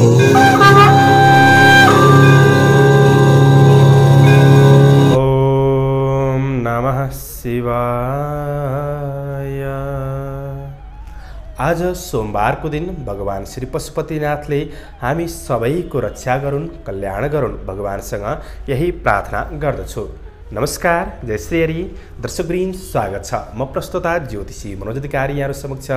ॐ नमः शिवाय आज सोमबारको दिन भगवान् श्री पशुपतिनाथले हामी सबैको रक्षा गरून् कल्याण गरून् भगवान्सँग यही प्रार्थना गर्दछु नमस्कार जय श्री हरि दर्शकवृन्द स्वागत छ म प्रस्तुता ज्योतिषी मनोज अधिकारी यहाँहरू समक्ष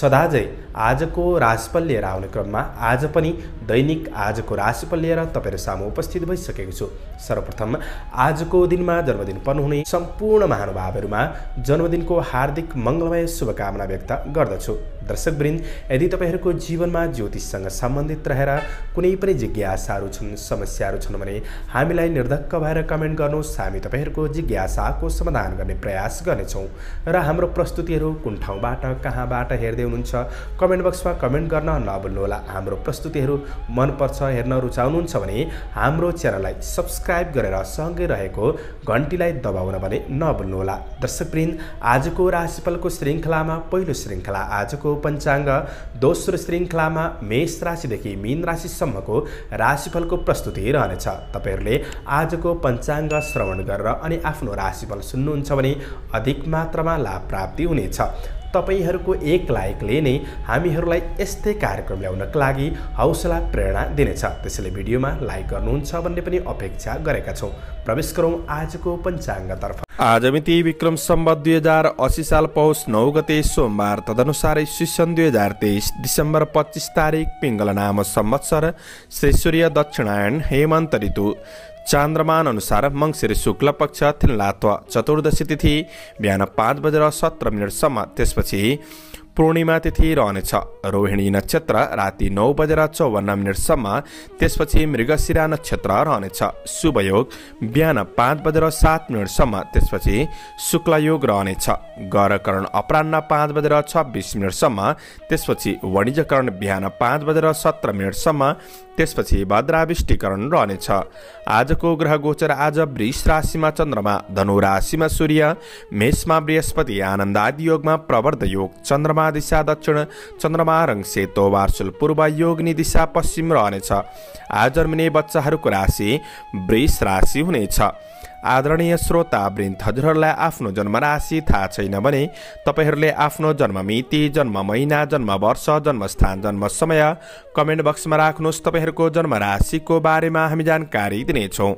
सदाजै आजको राशिफल लिएर आउने क्रममा आज पनि दैनिक आजको राशिफल लिएर तपाईँहरू सामु उपस्थित भइसकेको छु सर्वप्रथम आजको दिनमा जन्मदिन पर्नुहुने सम्पूर्ण महानुभावहरूमा जन्मदिनको हार्दिक मङ्गलमय शुभकामना व्यक्त गर्दछु दर्शकवृन्द यदि तपाईँहरूको जीवनमा ज्योतिषसँग सम्बन्धित रहेर कुनै पनि जिज्ञासाहरू छन् समस्याहरू छन् भने हामीलाई निर्धक्क भएर कमेन्ट गर्नुहोस् हामी तपाईँहरूको जिज्ञासाको समाधान गर्ने प्रयास गर्नेछौँ र हाम्रो प्रस्तुतिहरू कुन ठाउँबाट कहाँबाट हेर्दै हुनुहुन्छ कमेन्ट बक्समा कमेन्ट गर्न नभुल्नुहोला हाम्रो प्रस्तुतिहरू मनपर्छ हेर्न रुचाउनुहुन्छ भने हाम्रो च्यानललाई सब्सक्राइब गरेर सँगै रहेको घन्टीलाई दबाउन भने नभुल्नुहोला दर्शकवृन्द आजको राशिफलको श्रृङ्खलामा पहिलो श्रृङ्खला आजको पञ्चाङ्ग दोस्रो श्रृङ्खलामा मेष राशिदेखि मीन राशिसम्मको राशिफलको प्रस्तुति रहनेछ तपाईँहरूले आजको पञ्चाङ्ग श्रवण गरेर अनि आफ्नो राशिफल सुन्नुहुन्छ भने अधिक मात्रामा लाभ प्राप्ति हुनेछ तपाईँहरूको एक लाइकले नै हामीहरूलाई यस्तै कार्यक्रम ल्याउनका लागि हौसला प्रेरणा दिनेछ त्यसैले भिडियोमा लाइक गर्नुहुन्छ भन्ने पनि अपेक्षा गरेका छौँ प्रवेश गरौँ आजको पञ्चाङ्गतर्फ आज मिति विक्रम सम्बत दुई हजार असी साल पौष नौ गते सोमबार तदनुसारै सन् दुई हजार तेइस डिसेम्बर पच्चिस तारिक पिङ्गल नाम सम्वत्सर श्री सूर्य दक्षिणायण हेमन्त ऋतु चन्द्रमान अनुसार मङ्सिर शुक्ल पक्ष थिन्लात्व चतुर्दशी तिथि बिहान पाँच बजेर सत्र मिनटसम्म त्यसपछि पूर्णिमा तिथि रहनेछ रोहिणी नक्षत्र राति नौ बजेर चौवन्न मिनटसम्म त्यसपछि मृगशिरा नक्षत्र रहनेछ शुभयोग बिहान पाँच बजेर सात मिनटसम्म त्यसपछि शुक्लयोग रहनेछ गरकरण अपरान्न पाँच बजेर छब्बिस मिनटसम्म त्यसपछि वणिजकरण बिहान पाँच बजेर सत्र मिनटसम्म त्यसपछि भद्राविष्टिकरण रहनेछ आजको ग्रह गोचर आज वृष राशिमा चन्द्रमा धनु राशिमा सूर्य मेषमा बृहस्पति आनन्द आदि योगमा प्रवर्ध योग चन्द्रमा चन्द्रमा दिशा दक्षिण चन्द्रमा रङ सेतो वार्सुल पूर्व योगनी दिशा पश्चिम रहनेछ आज जन्मिने बच्चाहरूको राशि वृष राशि हुनेछ आदरणीय श्रोता वृन्द हजुरहरूलाई आफ्नो जन्मराशि थाहा छैन भने तपाईँहरूले आफ्नो जन्म मिति जन्म महिना जन्म वर्ष जन्मस्थान जन्म समय कमेन्ट बक्समा राख्नुहोस् तपाईँहरूको जन्मराशिको बारेमा हामी जानकारी दिनेछौँ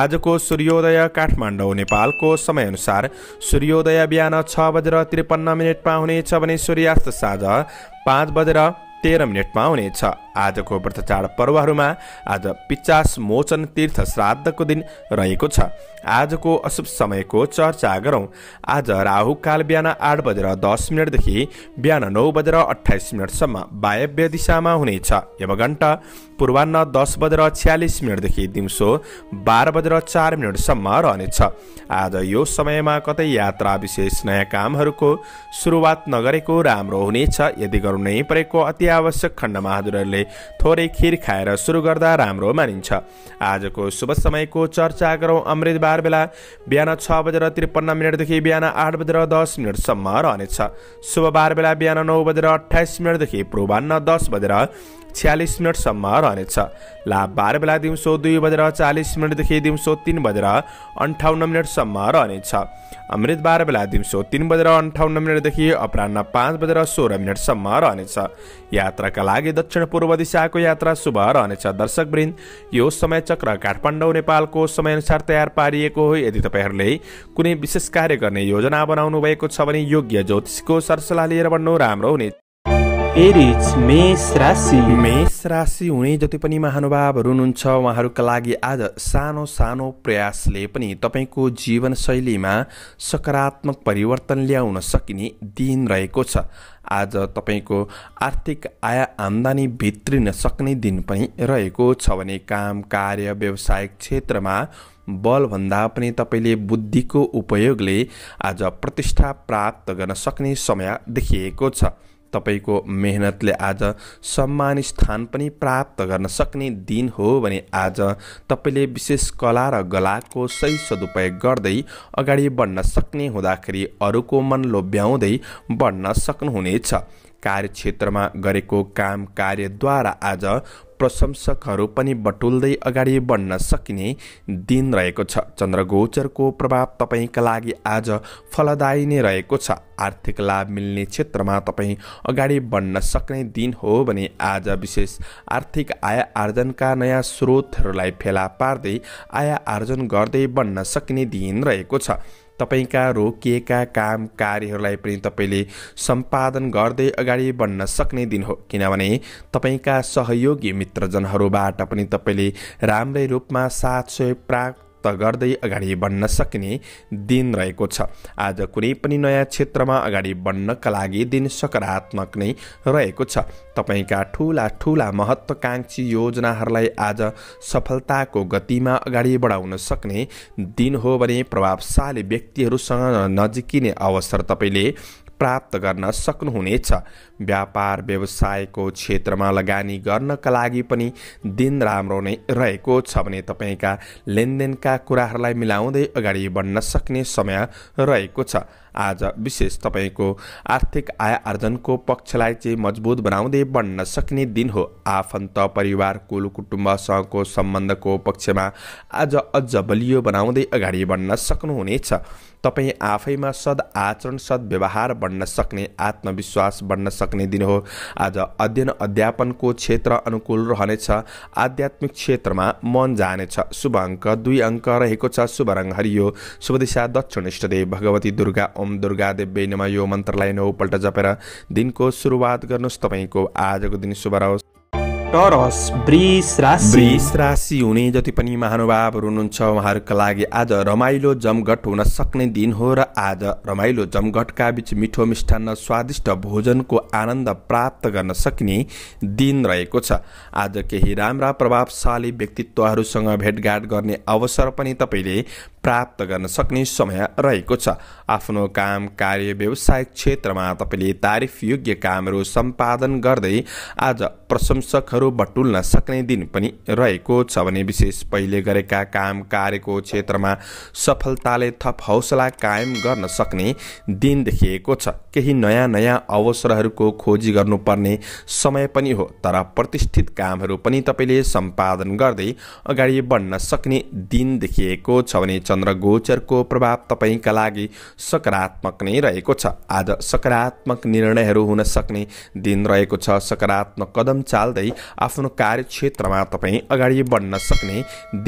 आजको सूर्योदय काठमाडौँ नेपालको समयअनुसार सूर्योदय बिहान छ बजेर त्रिपन्न मिनटमा हुनेछ भने सूर्यास्त साँझ पाँच बजेर तेह्र मिनटमा हुनेछ आजको व्रत पर्वहरूमा आज पिचास मोचन तीर्थ श्राद्धको दिन रहेको छ आजको अशुभ समयको चर्चा गरौँ आज राहु राहुकाल बिहान आठ बजेर दस मिनटदेखि बिहान नौ बजेर अठाइस मिनटसम्म वायव्य दिशामा हुनेछ यमघण्ट पूर्वान्न दस बजेर छ्यालिस मिनटदेखि दिउँसो बाह्र बजेर चार मिनटसम्म रहनेछ आज यो समयमा कतै यात्रा विशेष नयाँ कामहरूको सुरुवात नगरेको राम्रो हुनेछ यदि गर्नु नै परेको अति आवश्यक खण्डमा हजुरहरूले थोरै खिर खाएर सुरु गर्दा राम्रो मानिन्छ आजको शुभ समयको चर्चा गरौँ अमृतबार चार बेला बिहान छ बजेर त्रिपन्न मिनटदेखि बिहान आठ बजेर दस मिनटसम्म रहनेछ शुभ बार बेला बिहान नौ बजेर अठाइस मिनटदेखि पूर्वान्न दस बजेर छ्यालिस मिनटसम्म रहनेछ लाभ बाह्र बेला दिउँसो दुई बजेर चालिस मिनटदेखि दिउँसो तिन बजेर अन्ठाउन्न मिनटसम्म रहनेछ अमृत बाह्र बेला दिउँसो तिन बजेर अन्ठाउन्न मिनटदेखि अपरान्न पाँच बजेर सोह्र मिनटसम्म रहनेछ यात्राका लागि दक्षिण पूर्व दिशाको यात्रा शुभ रहनेछ दर्शक वृन्द यो समय चक्र काठमाडौँ नेपालको समयअनुसार तयार पारिएको हो यदि तपाईँहरूले कुनै विशेष कार्य गर्ने योजना बनाउनु भएको छ भने योग्य ज्योतिषको सरसल्लाह लिएर बढ्नु राम्रो हुने एरिज मेष राशि मेष राशि हुने जति पनि महानुभावहरू हुनुहुन्छ उहाँहरूका लागि आज सानो सानो प्रयासले पनि तपाईँको जीवनशैलीमा सकारात्मक परिवर्तन ल्याउन सकिने दिन रहेको छ आज तपाईँको आर्थिक आय आम्दानी भित्रिन सक्ने दिन पनि रहेको छ भने काम कार्य व्यवसायिक क्षेत्रमा बलभन्दा पनि तपाईँले बुद्धिको उपयोगले आज प्रतिष्ठा प्राप्त गर्न सक्ने समय देखिएको छ तपाईँको मेहनतले आज सम्मान स्थान पनि प्राप्त गर्न सक्ने दिन हो भने आज तपाईँले विशेष कला र गलाको सही सदुपयोग गर्दै अगाडि बढ्न सक्ने हुँदाखेरि अरूको मन लोभ्याउँदै बढ्न सक्नुहुनेछ कार्यक्षेत्रमा गरेको काम कार्यद्वारा आज प्रशंसकहरू पनि बटुल्दै अगाडि बढ्न सकिने दिन रहेको छ चन्द्रगोचरको प्रभाव तपाईँका लागि आज फलदायी नै रहेको छ आर्थिक लाभ मिल्ने क्षेत्रमा तपाईँ अगाडि बढ्न सक्ने दिन हो भने आज विशेष आर्थिक आय आर्जनका नयाँ स्रोतहरूलाई फेला पार्दै आय आर्जन गर्दै बढ्न सकिने दिन रहेको छ तपाईँका रोकिएका काम कार्यहरूलाई पनि तपाईँले सम्पादन गर्दै अगाडि बढ्न सक्ने दिन हो किनभने तपाईँका सहयोगी मित्रजनहरूबाट पनि तपाईँले राम्रै रूपमा साथ सहयोग प्राप्त सशक्त गर्दै अगाडि बढ्न सक्ने दिन रहेको छ आज कुनै पनि नयाँ क्षेत्रमा अगाडि बढ्नका लागि दिन सकारात्मक नै रहेको छ तपाईँका ठुला ठुला महत्त्वकाङ्क्षी योजनाहरूलाई आज सफलताको गतिमा अगाडि बढाउन सक्ने दिन हो भने प्रभावशाली व्यक्तिहरूसँग नजिकिने अवसर तपाईँले प्राप्त गर्न सक्नुहुनेछ व्यापार व्यवसायको क्षेत्रमा लगानी गर्नका लागि पनि दिन राम्रो नै रहेको छ भने तपाईँका लेनदेनका कुराहरूलाई मिलाउँदै अगाडि बढ्न सक्ने समय रहेको छ आज विशेष तपाईँको आर्थिक आय आर्जनको पक्षलाई चाहिँ मजबुत बनाउँदै बढ्न सक्ने दिन हो आफन्त परिवार कुल कुटुम्बसँगको सम्बन्धको पक्षमा आज अझ बलियो बनाउँदै अगाडि बढ्न सक्नुहुनेछ तपाईँ आफैमा सद्आचरण सद्व्यवहार बन्न सक्ने आत्मविश्वास बन्न सक्ने दिन हो आज अध्ययन अध्यापनको क्षेत्र अनुकूल रहनेछ आध्यात्मिक क्षेत्रमा मन जानेछ शुभ अङ्क दुई अङ्क रहेको छ शुभ रङ हरियो शुभ दिशा दक्षिण इष्टदेव भगवती दुर्गा ओम दुर्गा देव्य नमा यो मन्त्रलाई नौपल्ट जपेर दिनको सुरुवात गर्नुहोस् तपाईँको आजको दिन शुभ रहोस् टरस ब्रिस राशि ब्रिस राशि हुने जति पनि महानुभावहरू हुनुहुन्छ उहाँहरूका लागि आज रमाइलो जमघट हुन सक्ने दिन हो र आज रमाइलो जमघटका बिच मिठो मिष्ठान्न स्वादिष्ट भोजनको आनन्द प्राप्त गर्न सक्ने दिन रहेको छ आज केही राम्रा प्रभावशाली व्यक्तित्वहरूसँग भेटघाट गर्ने अवसर पनि तपाईँले प्राप्त गर्न सक्ने समय रहेको छ आफ्नो काम कार्य व्यवसायिक क्षेत्रमा तपाईँले तारिफयोग्य कामहरू सम्पादन गर्दै आज प्रशंसकहरू बटुल्न सक्ने दिन पनि रहेको छ भने विशेष पहिले गरेका काम कार्यको क्षेत्रमा सफलताले थप हौसला कायम गर्न सक्ने दिन देखिएको छ केही नयाँ नयाँ अवसरहरूको खोजी गर्नुपर्ने समय पनि हो तर प्रतिष्ठित कामहरू पनि तपाईँले सम्पादन गर्दै अगाडि बढ्न सक्ने दिन देखिएको छ भने चन्द्र गोचरको प्रभाव तपाईँका लागि सकारात्मक नै रहेको छ आज सकारात्मक निर्णयहरू हुन सक्ने दिन रहेको छ सकारात्मक कदम चाल्दै आफ्नो कार्यक्षेत्रमा तपाईँ अगाडि बढ्न सक्ने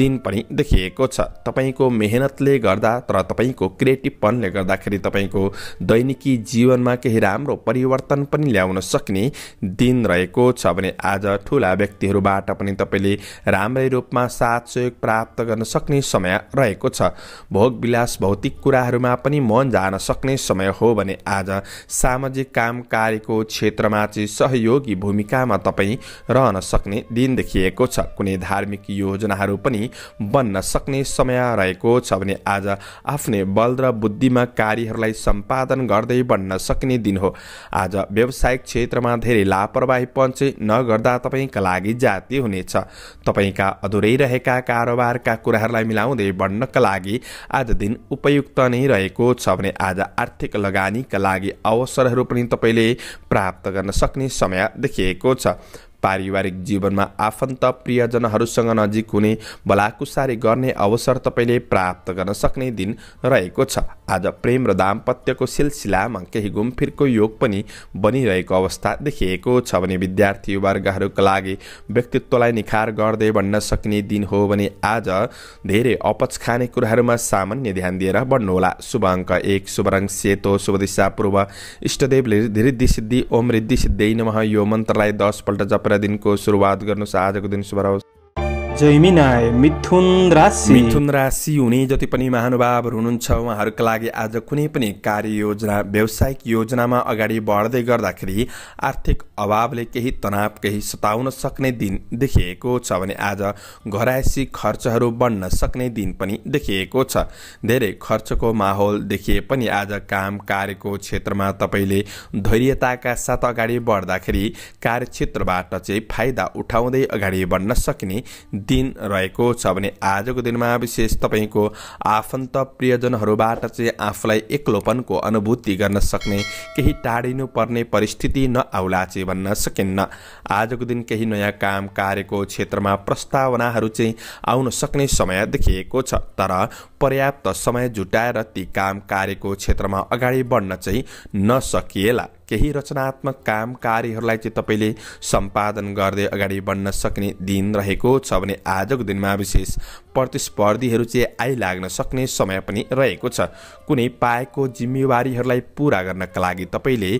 दिन पनि देखिएको छ तपाईँको मेहनतले गर्दा तर तपाईँको क्रिएटिभपनले गर्दाखेरि तपाईँको दैनिकी जीवनमा केही राम्रो परिवर्तन पनि ल्याउन सक्ने दिन रहेको छ भने आज ठुला व्यक्तिहरूबाट पनि तपाईँले राम्रै रूपमा साथ सहयोग प्राप्त गर्न सक्ने समय रहेको छ भोग विलास भौतिक कुराहरूमा पनि मन जान सक्ने समय हो भने आज सामाजिक काम कार्यको क्षेत्रमा चाहिँ सहयोगी भूमिकामा तपाईँ रहन सक्ने दिन देखिएको छ कुनै धार्मिक योजनाहरू पनि बन्न सक्ने समय रहेको छ भने आज आफ्नै बल र बुद्धिमा कार्यहरूलाई सम्पादन गर्दै बन्न सक्ने दिन हो आज व्यावसायिक क्षेत्रमा धेरै लापरवाही पञ्चे नगर्दा तपाईँका लागि जाति हुनेछ तपाईँका अधुरै रहेका कारोबारका कुराहरूलाई मिलाउँदै बढ्नका लागि लागि आज दिन उपयुक्त नै रहेको छ भने आज आर्थिक लगानीका लागि अवसरहरू पनि तपाईँले प्राप्त गर्न सक्ने समय देखिएको छ पारिवारिक जीवनमा आफन्त प्रियजनहरूसँग नजिक हुने भलाकुसारी गर्ने अवसर तपाईँले प्राप्त गर्न सक्ने दिन रहेको छ आज प्रेम र दाम्पत्यको सिलसिलामा केही घुमफिरको योग पनि बनिरहेको अवस्था देखिएको छ भने विद्यार्थी वर्गहरूका लागि व्यक्तित्वलाई निखार गर्दै बन्न सक्ने दिन हो भने आज धेरै अपच खाने कुराहरूमा सामान्य ध्यान दिएर बढ्नुहोला शुभ अङ्क एक शुभ रङ सेतो शुभ दिशा पूर्व इष्टदेवले ऋद्धि सिद्धि ओम रिद्धि सिद्धि नमः यो मन्त्रलाई दसपल्ट जप दिनको सुरुवात गर्नुहोस् आजको दिन शुभ रहोस् जयमिनाय मिथुन राशि मिथुन राशि हुने जति पनि महानुभावहरू हुनुहुन्छ उहाँहरूका लागि आज कुनै पनि कार्य योजना व्यवसायिक योजनामा अगाडि बढ्दै गर्दाखेरि आर्थिक अभावले केही तनाव केही सताउन सक्ने दिन देखिएको छ भने आज घरायसी खर्चहरू बढ्न सक्ने दिन पनि देखिएको छ धेरै खर्चको माहौल देखिए पनि आज काम कार्यको क्षेत्रमा तपाईँले धैर्यताका साथ अगाडि बढ्दाखेरि कार्यक्षेत्रबाट चाहिँ फाइदा उठाउँदै अगाडि बढ्न सक्ने दिन रहेको छ भने आजको दिनमा विशेष तपाईँको आफन्त प्रियजनहरूबाट चाहिँ आफूलाई एक्लोपनको अनुभूति गर्न सक्ने केही टाढिनुपर्ने परिस्थिति नआउला चाहिँ भन्न सकिन्न आजको दिन केही नयाँ काम कार्यको क्षेत्रमा प्रस्तावनाहरू चाहिँ आउन सक्ने समय देखिएको छ तर पर्याप्त समय जुटाएर ती काम कार्यको क्षेत्रमा अगाडि बढ्न चाहिँ नसकिएला केही रचनात्मक काम कार्यहरूलाई चाहिँ तपाईँले सम्पादन गर्दै अगाडि बढ्न सक्ने दिन रहेको छ भने आजको दिनमा विशेष प्रतिस्पर्धीहरू चाहिँ आइलाग्न सक्ने समय पनि रहेको छ कुनै पाएको जिम्मेवारीहरूलाई पुरा गर्नका लागि तपाईँले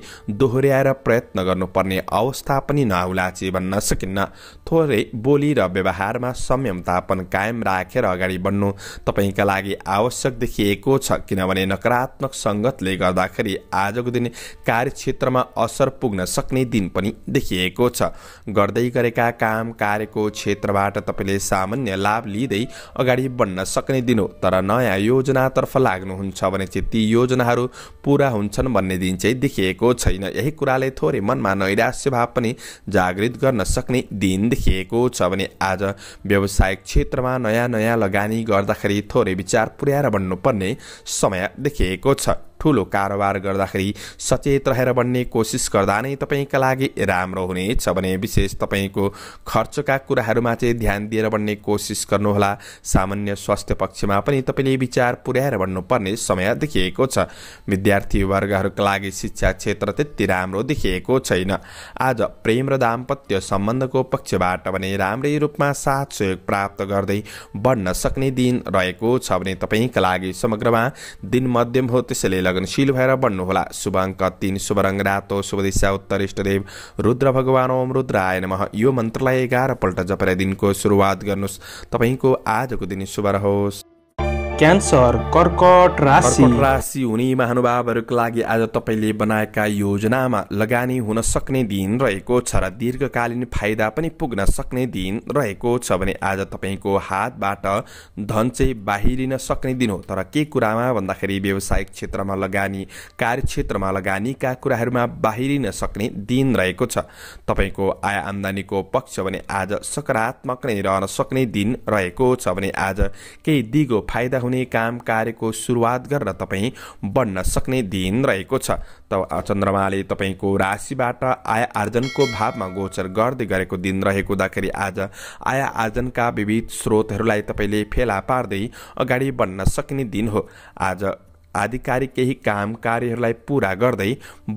दोहोऱ्याएर प्रयत्न गर्नुपर्ने अवस्था पनि नहुला चाहिँ भन्न सकिन्न थोरै बोली र व्यवहारमा संयमतापन कायम राखेर अगाडि बढ्नु तपाईँका लागि आवश्यक देखिएको छ किनभने नकारात्मक सङ्गतले गर्दाखेरि आजको दिन कार्यक्षेत्र क्षेत्रमा असर पुग्न सक्ने दिन पनि देखिएको छ गर्दै गरेका काम कार्यको क्षेत्रबाट तपाईँले सामान्य लाभ लिँदै अगाडि बढ्न सक्ने दिन हो तर नयाँ योजनातर्फ लाग्नुहुन्छ भने चाहिँ ती योजनाहरू पुरा हुन्छन् भन्ने दिन चाहिँ देखिएको छैन यही कुराले थोरै मनमा नैराश्य भाव पनि जागृत गर्न सक्ने दिन देखिएको छ भने आज व्यावसायिक क्षेत्रमा नयाँ नयाँ लगानी गर्दाखेरि थोरै विचार पुर्याएर बन्नुपर्ने समय देखिएको छ ठुलो कारोबार गर्दाखेरि सचेत रहेर बन्ने कोसिस गर्दा नै तपाईँका लागि राम्रो हुनेछ भने विशेष तपाईँको खर्चका कुराहरूमा चाहिँ ध्यान दिएर बन्ने कोसिस गर्नुहोला सामान्य स्वास्थ्य पक्षमा पनि तपाईँले विचार पुर्याएर बन्नुपर्ने समय देखिएको छ विद्यार्थी वर्गहरूका लागि शिक्षा क्षेत्र त्यति राम्रो देखिएको छैन आज प्रेम र दाम्पत्य सम्बन्धको पक्षबाट भने राम्रै रूपमा साथ सहयोग प्राप्त गर्दै बढ्न सक्ने दिन रहेको छ भने तपाईँका लागि समग्रमा दिन मध्यम हो त्यसैले लगनशील भएर होला शुभ अङ्क तिन शुभ रङ रातो शुभ दिशा उत्तर इष्टदेव रुद्र भगवान ओम रुद्र आय यो मन्त्रलाई एघारपल्ट जपेर दिनको सुरुवात गर्नुहोस् तपाईँको आजको दिन शुभ रहोस् क्यान्सर कर्कट राशि राशि हुने महानुभावहरूको लागि आज तपाईँले बनाएका योजनामा लगानी हुन सक्ने दिन रहेको छ र दीर्घकालीन फाइदा पनि पुग्न सक्ने दिन रहेको छ भने आज तपाईँको हातबाट धन चाहिँ बाहिरिन सक्ने दिन हो तर के कुरामा भन्दाखेरि व्यावसायिक क्षेत्रमा लगानी कार्यक्षेत्रमा लगानीका कुराहरूमा बाहिरिन सक्ने दिन रहेको छ तपाईँको आय आम्दानीको पक्ष भने आज सकारात्मक नै रहन सक्ने दिन रहेको छ भने आज केही दिगो फाइदा हुने काम कार्यको सुरुवात गर्न तपाईँ बढ्न सक्ने दिन रहेको छ त चन्द्रमाले तपाईँको राशिबाट आय आर्जनको भावमा गोचर गर्दै गरेको दिन रहेको हुँदाखेरि आज आय आर्जनका विविध स्रोतहरूलाई तपाईँले फेला पार्दै अगाडि बढ्न सक्ने दिन हो आज आधिकारिक केही काम कार्यहरूलाई पुरा गर्दै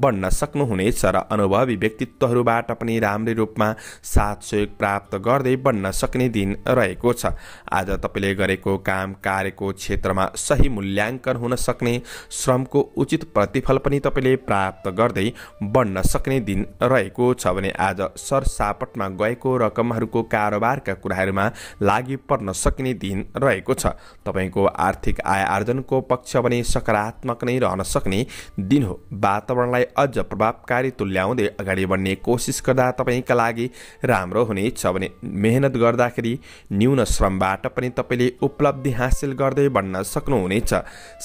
बन्न सक्नुहुनेछ र अनुभवी व्यक्तित्वहरूबाट पनि राम्रै रूपमा साथ सहयोग प्राप्त गर्दै बन्न सक्ने दिन रहेको छ आज तपाईँले गरेको काम कार्यको क्षेत्रमा सही मूल्याङ्कन हुन सक्ने श्रमको उचित प्रतिफल पनि तपाईँले प्राप्त गर्दै बन्न सक्ने दिन रहेको छ भने आज सरसापटमा गएको रकमहरूको कारोबारका कुराहरूमा लागि पर्न सक्ने दिन रहेको छ तपाईँको आर्थिक आय आर्जनको पक्ष भने सक सकारात्मक नै रहन सक्ने दिन हो वातावरणलाई अझ प्रभावकारी तुल्याउँदै अगाडि बढ्ने कोसिस गर्दा तपाईँका लागि राम्रो हुनेछ भने मेहनत गर्दाखेरि न्यून श्रमबाट पनि तपाईँले उपलब्धि हासिल गर्दै बढ्न सक्नुहुनेछ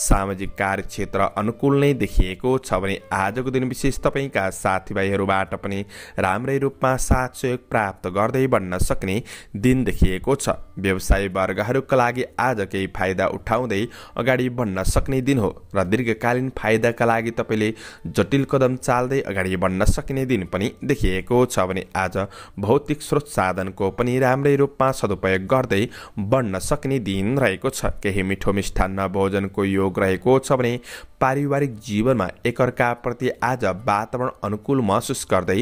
सामाजिक कार्यक्षेत्र अनुकूल नै देखिएको छ भने आजको दिन विशेष तपाईँका साथीभाइहरूबाट पनि राम्रै रूपमा साथ सहयोग प्राप्त गर्दै बढ्न सक्ने दिन देखिएको छ व्यवसाय वर्गहरूका लागि आज केही फाइदा उठाउँदै अगाडि बढ्न सक्ने दिन हो हो र दीर्घकालीन फाइदाका लागि तपाईँले जटिल कदम चाल्दै अगाडि बढ्न सकिने दिन पनि देखिएको छ भने आज भौतिक स्रोत साधनको पनि राम्रै रूपमा सदुपयोग गर्दै बढ्न सक्ने दिन रहेको छ केही मिठो मिष्ठान्न भोजनको योग रहेको छ भने पारिवारिक जीवनमा एकअर्काप्रति आज वातावरण अनुकूल महसुस गर्दै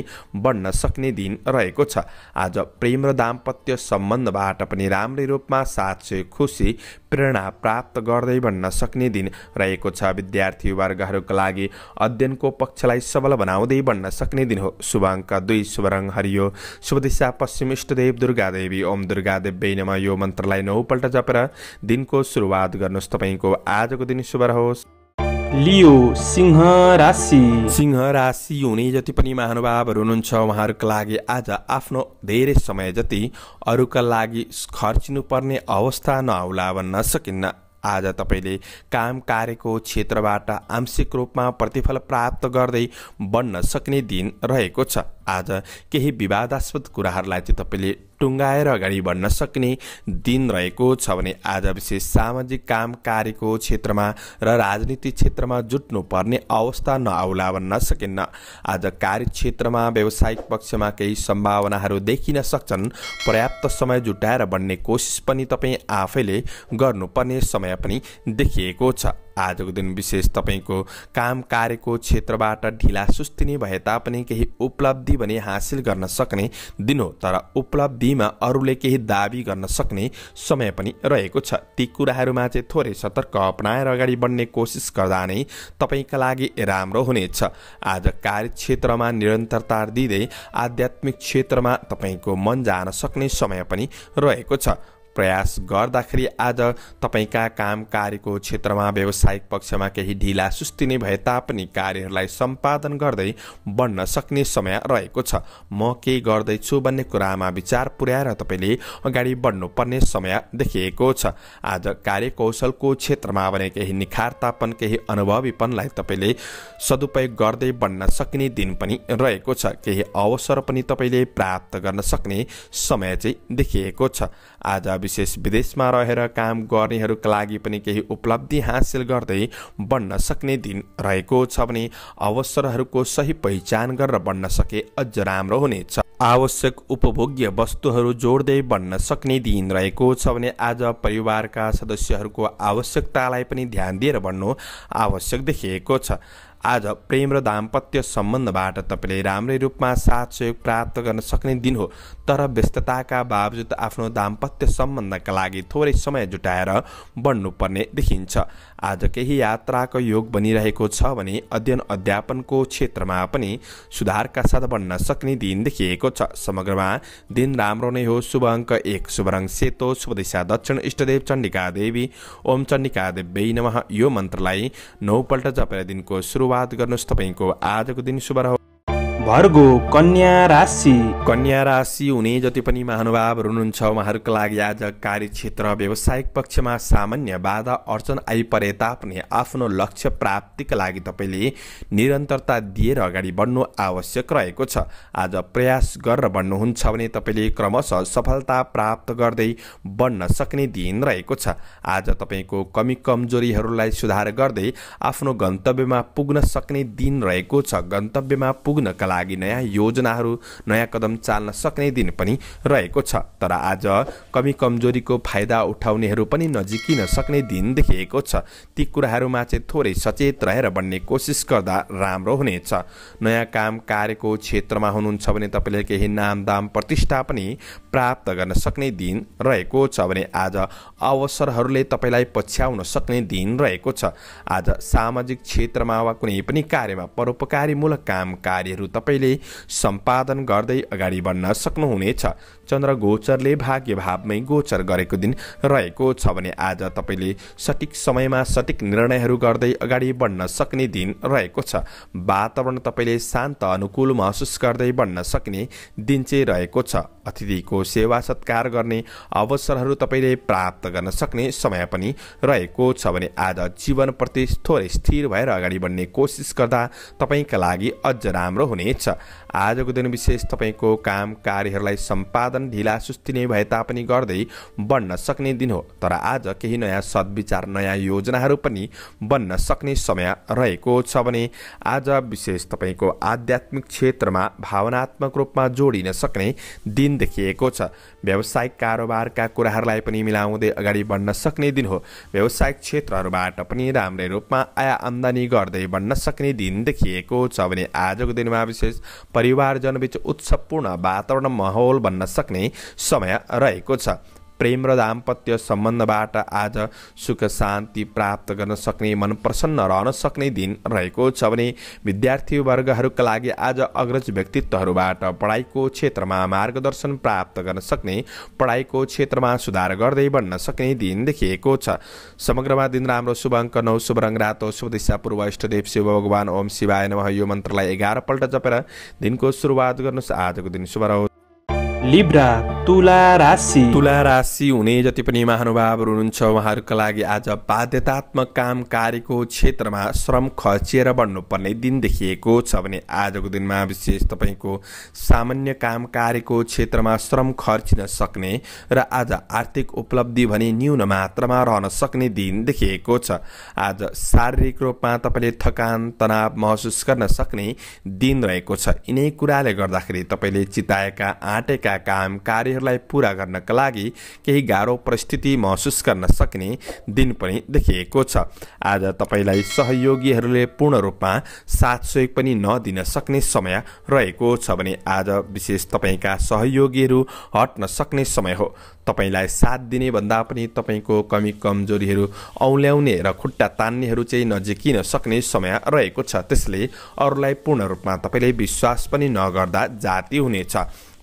बढ्न सक्ने दिन रहेको छ आज प्रेम र दाम्पत्य सम्बन्धबाट पनि राम्रै रूपमा साथ खुसी प्रेरणा प्राप्त गर्दै बढ्न सक्ने दिन रहेको भएको छ विद्यार्थी वर्गहरूका लागि अध्ययनको पक्षलाई सबल बनाउँदै बन्न सक्ने दिन हो शुभाङ्क दुई शुभ हरियो शुभ दिशा पश्चिम इष्टदेव दुर्गादेवी ओम दुर्गादेव बेन यो मन्त्रलाई नौपल्ट जपेर दिनको सुरुवात गर्नुहोस् तपाईँको आजको दिन शुभ रहोस् लियो सिंह राशि सिंह राशि हुने जति पनि महानुभावहरू हुनुहुन्छ उहाँहरूका लागि आज आफ्नो धेरै समय जति अरूका लागि खर्चिनुपर्ने अवस्था नआउला भन्न सकिन्न आज तपाईँले काम कार्यको क्षेत्रबाट आंशिक रूपमा प्रतिफल प्राप्त गर्दै बन्न सक्ने दिन रहेको छ आज केही विवादास्पद कुराहरूलाई चाहिँ तपाईँले टुङ्गाएर अगाडि बढ्न सक्ने दिन रहेको छ भने आज विशेष सामाजिक काम कार्यको क्षेत्रमा र राजनीति क्षेत्रमा जुट्नुपर्ने अवस्था नआउला भन्न सकिन्न आज कार्यक्षेत्रमा व्यावसायिक पक्षमा केही सम्भावनाहरू देखिन सक्छन् पर्याप्त समय जुटाएर बन्ने कोसिस पनि तपाईँ आफैले गर्नुपर्ने समय पनि देखिएको छ आजको दिन विशेष तपाईँको काम कार्यको क्षेत्रबाट ढिला सुस्तिने भए तापनि केही उपलब्धि भने हासिल गर्न सक्ने दिन हो तर उपलब्धिमा अरूले केही दावी गर्न सक्ने समय पनि रहेको छ ती कुराहरूमा चाहिँ थोरै सतर्क अपनाएर अगाडि बढ्ने कोसिस गर्दा नै तपाईँका लागि राम्रो हुनेछ आज कार्यक्षेत्रमा निरन्तरता दिँदै आध्यात्मिक क्षेत्रमा तपाईँको मन जान सक्ने समय पनि रहेको छ प्रयास गर्दाखेरि आज तपाईँका काम कार्यको क्षेत्रमा व्यावसायिक पक्षमा केही ढिला सुस्ती नै भए तापनि कार्यहरूलाई सम्पादन गर्दै बढ्न सक्ने समय रहेको छ म केही गर्दैछु भन्ने कुरामा विचार पुर्याएर तपाईँले अगाडि बढ्नुपर्ने समय देखिएको छ आज कार्यकौशलको क्षेत्रमा भने केही निखारतापन केही अनुभवीपनलाई तपाईँले सदुपयोग गर्दै बढ्न सक्ने दिन पनि रहेको छ केही अवसर पनि तपाईँले प्राप्त गर्न सक्ने समय चाहिँ देखिएको छ आज विशेष विदेशमा रहेर काम गर्नेहरूका लागि पनि केही उपलब्धि हासिल गर्दै बन्न सक्ने दिन रहेको छ भने अवसरहरूको सही पहिचान गरेर बन्न सके अझ राम्रो हुनेछ आवश्यक उपभोग्य वस्तुहरू जोड्दै बन्न सक्ने दिन रहेको छ भने आज परिवारका सदस्यहरूको आवश्यकतालाई पनि ध्यान दिएर बन्नु आवश्यक देखिएको छ आज प्रेम र दाम्पत्य सम्बन्धबाट तपाईँले राम्रै रूपमा साथ सहयोग प्राप्त गर्न सक्ने दिन हो तर व्यस्तताका बावजुद आफ्नो दाम्पत्य सम्बन्धका लागि थोरै समय जुटाएर बढ्नुपर्ने देखिन्छ आज केही यात्राको योग बनिरहेको छ भने अध्ययन अध्यापनको क्षेत्रमा पनि सुधारका साथ बढ्न सक्ने दिन देखिएको छ समग्रमा दिन राम्रो नै हो शुभ अङ्क एक शुभ रङ सेतो शुभ दिशा दक्षिण इष्टदेव चण्डिका देवी ओम चण्डिका देवी नमः यो मन्त्रलाई नौपल्ट जपेर दिनको सुरुवात सुरुवात गर्नुहोस् तपाईँको आजको दिन शुभ रह भर्गो कन्या राशि कन्या राशि हुने जति पनि महानुभावहरू हुनुहुन्छ उहाँहरूका लागि आज कार्यक्षेत्र व्यावसायिक पक्षमा सामान्य बाधा अर्चन आइपरे तापनि आफ्नो लक्ष्य प्राप्तिका लागि तपाईँले निरन्तरता दिएर अगाडि बढ्नु आवश्यक रहेको छ आज प्रयास गरेर बढ्नुहुन्छ भने तपाईँले क्रमशः सफलता प्राप्त गर्दै बढ्न सक्ने दिन रहेको छ आज तपाईँको कमी कमजोरीहरूलाई सुधार गर्दै आफ्नो गन्तव्यमा पुग्न सक्ने दिन रहेको छ गन्तव्यमा पुग्नका लागि लागि नयाँ योजनाहरू नयाँ कदम चाल्न सक्ने दिन पनि रहेको छ तर आज कमी कमजोरीको फाइदा उठाउनेहरू पनि नजिकिन सक्ने दिन देखिएको छ ती कुराहरूमा चाहिँ थोरै सचेत रहेर बन्ने कोसिस गर्दा राम्रो हुनेछ नयाँ काम कार्यको क्षेत्रमा हुनुहुन्छ भने तपाईँले केही नाम दाम प्रतिष्ठा पनि प्राप्त गर्न सक्ने दिन रहेको छ भने आज अवसरहरूले तपाईँलाई पछ्याउन सक्ने दिन रहेको छ आज सामाजिक क्षेत्रमा वा कुनै पनि कार्यमा परोपकारीमूलक काम कार्यहरू तपाईँले सम्पादन गर्दै अगाडि बढ्न सक्नुहुनेछ चन्द्र गोचरले भाग्य भावमै गोचर गरेको दिन रहेको छ भने आज तपाईँले सठिक समयमा सठिक निर्णयहरू गर्दै अगाडि बढ्न सक्ने दिन रहेको छ वातावरण तपाईँले शान्त अनुकूल महसुस गर्दै बढ्न सक्ने दिन चाहिँ रहेको छ अतिथिको सेवा सत्कार गर्ने अवसरहरू तपाईँले प्राप्त गर्न सक्ने समय पनि रहेको छ भने आज जीवनप्रति थोरै स्थिर भएर अगाडि बढ्ने कोसिस गर्दा तपाईँका लागि अझ राम्रो हुनेछ आजको दिन विशेष तपाईँको काम कार्यहरूलाई सम्पादन ढिला सुस्ती नै भए तापनि गर्दै बन्न सक्ने दिन हो तर आज केही नयाँ सद्विचार नयाँ योजनाहरू पनि बन्न सक्ने समय रहेको छ भने आज विशेष तपाईँको आध्यात्मिक क्षेत्रमा भावनात्मक रूपमा जोडिन सक्ने दिन देखिएको छ व्यावसायिक कारोबारका कुराहरूलाई पनि मिलाउँदै अगाडि बढ्न सक्ने दिन हो व्यावसायिक क्षेत्रहरूबाट पनि राम्रै रूपमा आय आम्दानी गर्दै बढ्न सक्ने दिन देखिएको छ भने आजको दिनमा विशेष परिवारजन बीच उत्सवपूर्ण वातावरण माहौल बन्न सक्ने समय रहेको छ प्रेम र दाम्पत्य सम्बन्धबाट आज सुख शान्ति प्राप्त गर्न सक्ने मन प्रसन्न रहन सक्ने दिन रहेको छ भने विद्यार्थीवर्गहरूका लागि आज अग्रज व्यक्तित्वहरूबाट पढाइको क्षेत्रमा मार्गदर्शन प्राप्त गर्न सक्ने पढाइको क्षेत्रमा सुधार गर्दै बन्न सक्ने दिन देखिएको छ समग्रमा दिन राम्रो शुभ अङ्क नौ शुभ रङ रातो शुभ दिशा पूर्व इष्टदेव शिव भगवान् ओम शिवाय नमः यो मन्त्रलाई एघारपल्ट जपेर दिनको सुरुवात गर्नुहोस् आजको दिन शुभ रहोस् लिब्रा तुला राशि तुला राशि हुने जति पनि महानुभावहरू हुनुहुन्छ उहाँहरूका लागि आज बाध्यतात्मक काम कार्यको क्षेत्रमा श्रम खर्चिएर बढ्नुपर्ने दिन देखिएको छ भने आजको दिनमा विशेष तपाईँको सामान्य काम कार्यको क्षेत्रमा श्रम खर्चिन सक्ने र आज आर्थिक उपलब्धि भने न्यून मात्रामा रहन सक्ने दिन देखिएको छ आज शारीरिक रूपमा तपाईँले थकान तनाव महसुस गर्न सक्ने दिन रहेको छ यिनै कुराले गर्दाखेरि तपाईँले चिताएका आँटेका दिएका काम कार्यहरूलाई पुरा गर्नका लागि केही गाह्रो परिस्थिति महसुस गर्न सक्ने दिन पनि देखिएको छ आज तपाईँलाई सहयोगीहरूले पूर्ण रूपमा साथ सहयोग पनि नदिन सक्ने समय रहेको छ भने आज विशेष तपाईँका सहयोगीहरू हट्न सक्ने समय हो तपाईँलाई साथ दिने भन्दा पनि तपाईँको कमी कमजोरीहरू औल्याउने र खुट्टा तान्नेहरू चाहिँ नजिकिन सक्ने समय रहेको छ त्यसले अरूलाई पूर्ण रूपमा तपाईँले विश्वास पनि नगर्दा जाति हुनेछ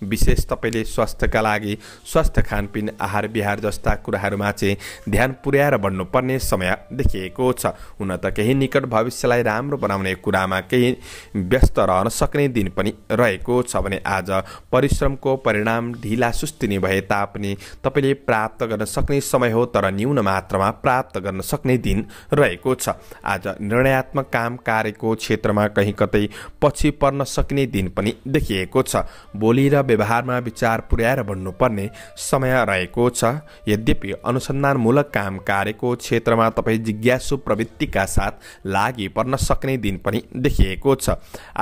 विशेष तपाईँले स्वास्थ्यका लागि स्वास्थ्य खानपिन आहार विहार जस्ता कुराहरूमा चाहिँ ध्यान पुर्याएर बढ्नुपर्ने समय देखिएको छ हुन त केही निकट भविष्यलाई राम्रो बनाउने कुरामा केही व्यस्त रहन सक्ने दिन पनि रहेको छ भने आज परिश्रमको परिणाम ढिला सुस्तिने भए तापनि तपाईँले प्राप्त गर्न सक्ने समय हो तर न्यून मात्रामा प्राप्त गर्न सक्ने दिन रहेको छ आज निर्णयात्मक काम कार्यको क्षेत्रमा कहीँ कतै पछि पर्न सक्ने दिन पनि देखिएको छ भोलि र व्यवहारमा विचार पुर्याएर भन्नुपर्ने समय रहेको छ यद्यपि अनुसन्धानमूलक काम कार्यको क्षेत्रमा तपाईँ जिज्ञासु प्रवृत्तिका साथ लागि पर्न सक्ने दिन पनि देखिएको छ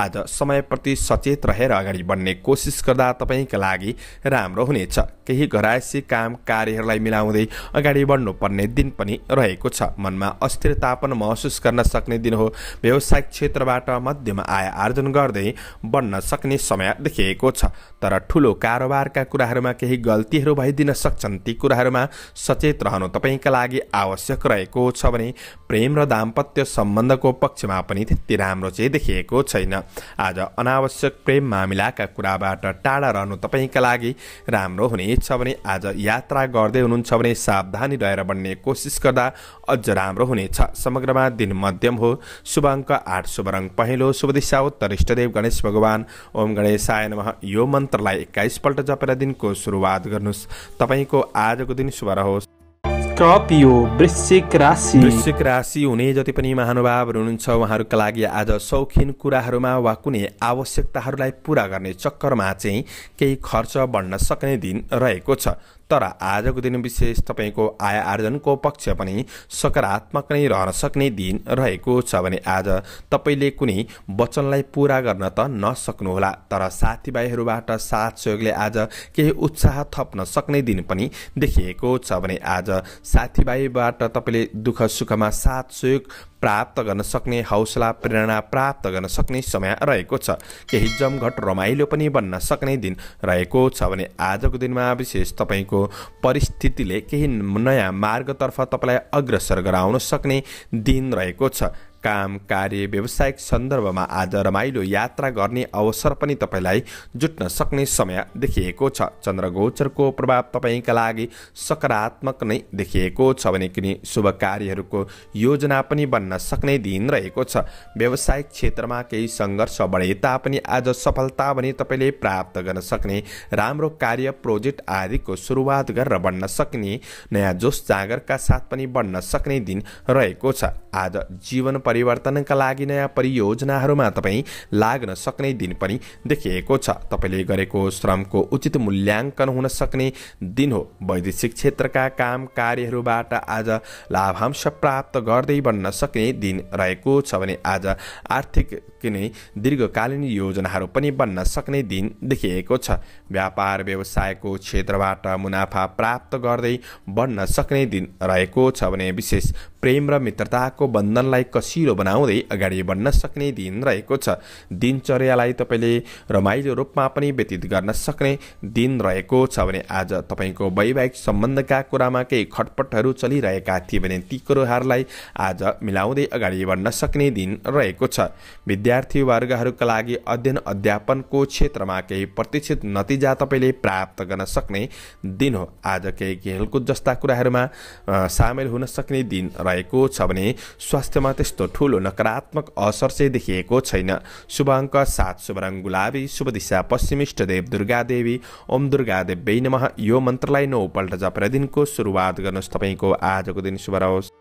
आज समयप्रति सचेत रहेर अगाडि बढ्ने कोसिस गर्दा तपाईँका लागि राम्रो हुनेछ केही घरायसी काम कार्यहरूलाई मिलाउँदै अगाडि बढ्नुपर्ने दिन पनि रहेको छ मनमा अस्थिरता पनि महसुस गर्न सक्ने दिन हो व्यवसायिक क्षेत्रबाट मध्यम आय आर्जन गर्दै बढ्न सक्ने समय देखिएको छ तर ठुलो कारोबारका कुराहरूमा केही गल्तीहरू भइदिन सक्छन् ती कुराहरूमा सचेत रहनु तपाईँका लागि आवश्यक रहेको छ भने प्रेम र दाम्पत्य सम्बन्धको पक्षमा पनि त्यति राम्रो चाहिँ देखिएको छैन आज अनावश्यक प्रेम मामिलाका कुराबाट टाढा रहनु तपाईँका लागि राम्रो हुनेछ भने आज यात्रा गर्दै हुनुहुन्छ भने सावधानी रहेर बन्ने कोसिस गर्दा अझ राम्रो हुनेछ समग्रमा दिन मध्यम हो शुभ अङ्क आठ शुभ रङ पहेँलो शुभ दिशा उत्तर इष्टदेव गणेश भगवान् ओम गणेशाय नमः यो मन्त्र मन्त्रलाई एक्काइसपल्ट जपेर दिनको सुरुवात गर्नुहोस् तपाईँको आजको दिन शुभ रहोस् वृश्चिक राशि वृश्चिक राशि हुने जति पनि महानुभावहरू हुनुहुन्छ उहाँहरूका लागि आज शौखिन कुराहरूमा वा कुनै आवश्यकताहरूलाई पुरा गर्ने चक्करमा चाहिँ केही खर्च बढ्न सक्ने दिन रहेको छ तर आजको दिन विशेष तपाईँको आय आर्जनको पक्ष पनि सकारात्मक नै रहन सक्ने दिन रहेको छ भने आज तपाईँले कुनै वचनलाई पुरा गर्न त नसक्नुहोला तर साथीभाइहरूबाट साथ सहयोगले आज केही उत्साह थप्न सक्ने दिन पनि देखिएको छ भने आज साथीभाइबाट तपाईँले दुःख सुखमा साथ सहयोग प्राप्त गर्न सक्ने हौसला प्रेरणा प्राप्त गर्न सक्ने समय रहेको छ केही जमघट रमाइलो पनि बन्न सक्ने दिन रहेको छ भने आजको दिनमा विशेष तपाईँको परिस्थितिले केही नयाँ मार्गतर्फ तपाईँलाई अग्रसर गराउन सक्ने दिन रहेको छ काम कार्य व्यावसायिक सन्दर्भमा आज रमाइलो यात्रा गर्ने अवसर पनि तपाईँलाई जुट्न सक्ने समय देखिएको छ चन्द्रगोचरको प्रभाव तपाईँका लागि सकारात्मक नै देखिएको छ भने कुनै शुभ कार्यहरूको योजना पनि बन्न सक्ने दिन रहेको छ व्यावसायिक क्षेत्रमा केही सङ्घर्ष बढे तापनि आज सफलता भने तपाईँले प्राप्त गर्न सक्ने राम्रो कार्य प्रोजेक्ट आदिको सुरुवात गरेर बन्न सक्ने नयाँ जोस जागरका साथ पनि बन्न सक्ने दिन रहेको छ आज जीवन परिवर्तनका लागि नयाँ परियोजनाहरूमा तपाईँ लाग्न सक्ने दिन पनि देखिएको छ तपाईँले गरेको श्रमको उचित मूल्याङ्कन हुन सक्ने दिन हो वैदेशिक क्षेत्रका काम कार्यहरूबाट आज लाभांश प्राप्त गर्दै बन्न सक्ने दिन रहेको छ भने आज आर्थिक किनै दीर्घकालीन योजनाहरू पनि बन्न सक्ने दिन देखिएको छ व्यापार व्यवसायको क्षेत्रबाट मुनाफा प्राप्त गर्दै बन्न सक्ने दिन रहेको छ भने विशेष प्रेम र मित्रताको बन्धनलाई कसिलो बनाउँदै अगाडि बढ्न सक्ने दिन रहेको छ दिनचर्यालाई तपाईँले रमाइलो रूपमा पनि व्यतीत गर्न सक्ने दिन रहेको छ भने आज तपाईँको वैवाहिक सम्बन्धका कुरामा केही खटपटहरू चलिरहेका थिए भने ती कुरोहरूलाई आज मिलाउँदै अगाडि बढ्न सक्ने दिन रहेको छ विद्यार्थी वर्गहरूका लागि अध्ययन अध्यापनको क्षेत्रमा केही प्रतिष्ठित नतिजा तपाईँले प्राप्त गर्न सक्ने दिन हो आज केही खेलकुद जस्ता कुराहरूमा सामेल हुन सक्ने दिन रहेको छ भने स्वास्थ्यमा त्यस्तो ठुलो नकारात्मक असर चाहिँ देखिएको छैन शुभ अङ्क सात शुभ गुलाबी शुभ दिशा पश्चिमिष्ट देव दुर्गा देवी ओम दुर्गा देव नमः यो मन्त्रलाई नौपल्ट जपेर दिनको सुरुवात गर्नुहोस् तपाईँको आजको दिन शुभ रहोस्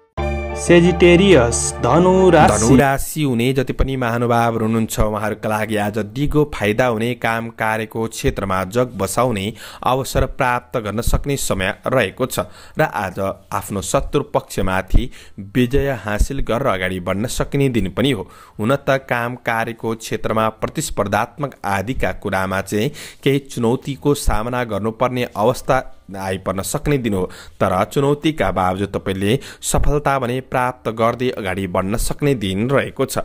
सेजिटेरियस धनु राशि हुने जति पनि महानुभावहरू हुनुहुन्छ उहाँहरूका लागि आज दिगो फाइदा हुने काम कार्यको क्षेत्रमा जग बसाउने अवसर प्राप्त गर्न सक्ने समय रहेको छ र आज आफ्नो शत्रु पक्षमाथि विजय हासिल गरेर अगाडि बढ्न सक्ने दिन पनि हो हुन त काम कार्यको क्षेत्रमा प्रतिस्पर्धात्मक आदिका कुरामा चाहिँ केही चुनौतीको सामना गर्नुपर्ने अवस्था आइपर्न सक्ने दिन हो तर चुनौतीका बावजुद तपाईँले सफलता भने प्राप्त गर्दै अगाडि बढ्न सक्ने दिन रहेको छ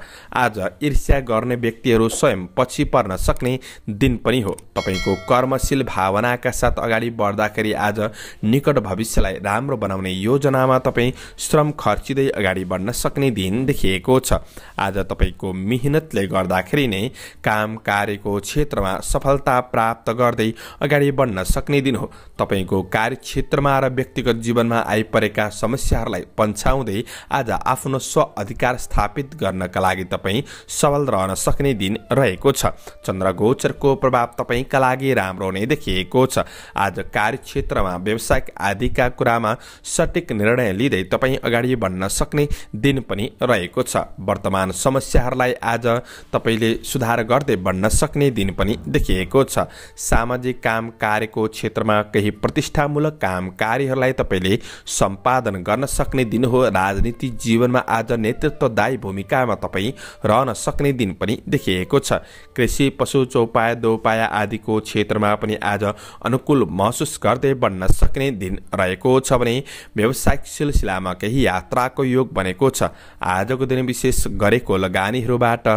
आज ईर्ष्या गर्ने व्यक्तिहरू स्वयं पछि पर्न सक्ने दिन पनि हो तपाईँको कर्मशील भावनाका साथ अगाडि बढ्दाखेरि आज निकट भविष्यलाई राम्रो बनाउने योजनामा तपाईँ श्रम खर्चिँदै अगाडि बढ्न सक्ने दिन देखिएको छ आज तपाईँको मिहिनेतले गर्दाखेरि नै काम कार्यको क्षेत्रमा सफलता प्राप्त गर्दै अगाडि बढ्न सक्ने दिन हो तपाईँको उनको कार्यक्षेत्रमा र व्यक्तिगत जीवनमा आइपरेका समस्याहरूलाई पन्छाउँदै आज आफ्नो स्व अधिकार स्थापित गर्नका लागि तपाईँ सबल रहन सक्ने दिन रहेको छ चन्द्र गोचरको प्रभाव तपाईँका लागि राम्रो हुने देखिएको छ आज कार्यक्षेत्रमा व्यावसायिक आदिका कुरामा सठिक निर्णय लिँदै तपाईँ अगाडि बढ्न सक्ने दिन पनि रहेको छ वर्तमान समस्याहरूलाई आज तपाईँले सुधार गर्दै बढ्न सक्ने दिन पनि देखिएको छ सामाजिक काम कार्यको क्षेत्रमा केही प्रति प्रतिष्ठामूलक काम कार्यहरूलाई तपाईँले सम्पादन गर्न सक्ने दिन हो राजनीति जीवनमा आज नेतृत्वदायी भूमिकामा तपाईँ रहन सक्ने दिन पनि देखिएको छ कृषि पशु चौपाया दोपाया आदिको क्षेत्रमा पनि आज अनुकूल महसुस गर्दै बन्न सक्ने दिन रहेको छ भने व्यावसायिक सिलसिलामा केही यात्राको योग बनेको छ आजको दिन विशेष गरेको लगानीहरूबाट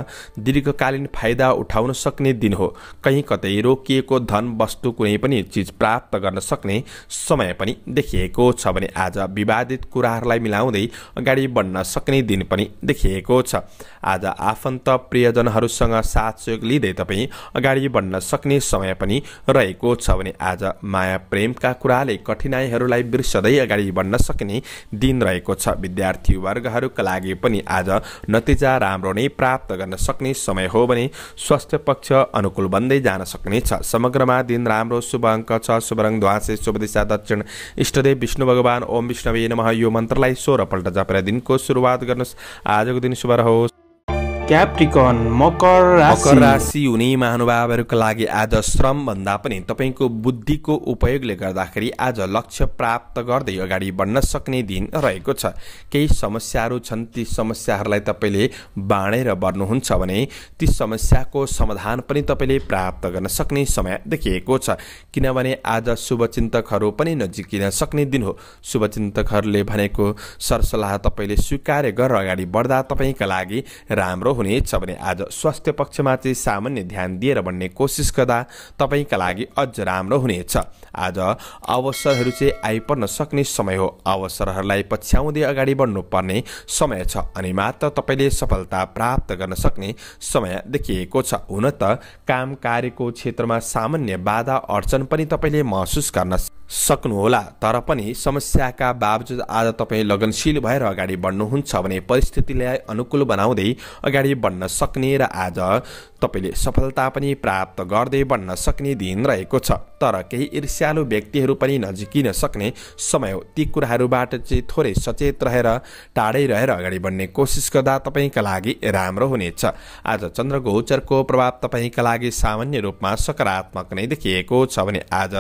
दीर्घकालीन फाइदा उठाउन सक्ने दिन हो कहीँ कतै रोकिएको धन वस्तु कुनै पनि चिज प्राप्त गर्न सक्ने हुने समय पनि देखिएको छ भने आज विवादित कुराहरूलाई मिलाउँदै अगाडि बढ्न सक्ने दिन पनि देखिएको छ आज आफन्त प्रियजनहरूसँग साथ सहयोग लिँदै तपाईँ अगाडि बढ्न सक्ने समय पनि रहेको छ भने आज माया प्रेमका कुराले कठिनाइहरूलाई बिर्सदै अगाडि बढ्न सक्ने दिन रहेको छ विद्यार्थी वर्गहरूका लागि पनि आज नतिजा राम्रो नै प्राप्त गर्न सक्ने समय हो भने स्वास्थ्य पक्ष अनुकूल बन्दै जान सक्नेछ समग्रमा दिन राम्रो शुभ अङ्क छ शुभ रङ ध्वासे उपदेश दक्षिण इष्टदेव विष्णु भगवान ओम विष्णवे नमः यो मन्त्रलाई सोह्रपल्ट जापेर दिनको सुरुवात गर्नुहोस् आजको दिन शुभ रहोस् क्याप्टिकन मकर मकर राशि हुने महानुभावहरूको लागि आज श्रम भन्दा पनि तपाईँको बुद्धिको उपयोगले गर्दाखेरि आज लक्ष्य प्राप्त गर्दै अगाडि बढ्न सक्ने दिन रहेको छ केही समस्याहरू छन् ती समस्याहरूलाई तपाईँले बाँडेर बढ्नुहुन्छ भने ती समस्याको समाधान पनि तपाईँले प्राप्त गर्न सक्ने समय देखिएको छ किनभने आज शुभचिन्तकहरू पनि नजिकिन सक्ने दिन हो शुभचिन्तकहरूले भनेको सरसल्लाह तपाईँले स्वीकार गरेर अगाडि बढ्दा तपाईँका लागि राम्रो हुनेछ भने आज स्वास्थ्य पक्षमा चाहिँ सामान्य ध्यान दिएर भन्ने कोसिस गर्दा तपाईँका लागि अझ राम्रो हुनेछ आज अवसरहरू चाहिँ आइपर्न सक्ने समय हो अवसरहरूलाई पछ्याउँदै अगाडि बढ्नुपर्ने समय छ अनि मात्र तपाईँले सफलता प्राप्त गर्न सक्ने समय देखिएको छ हुन त काम कार्यको क्षेत्रमा सामान्य बाधा अडचन पनि तपाईँले महसुस गर्न सक्नुहोला तर पनि समस्याका बावजुद आज तपाईँ लगनशील भएर अगाडि बढ्नुहुन्छ भने परिस्थितिलाई अनुकूल बनाउँदै अगाडि बन्न सक्ने र आज तपाईँले सफलता पनि प्राप्त गर्दै बन्न सक्ने दिन रहेको छ तर केही ईर्ष्यालु व्यक्तिहरू पनि नजिकिन सक्ने समय हो ती कुराहरूबाट चाहिँ थोरै सचेत रहेर टाढै रहेर अगाडि बढ्ने कोसिस गर्दा तपाईँका लागि राम्रो हुनेछ आज चन्द्र गोचरको प्रभाव तपाईँका लागि सामान्य रूपमा सकारात्मक नै देखिएको छ भने आज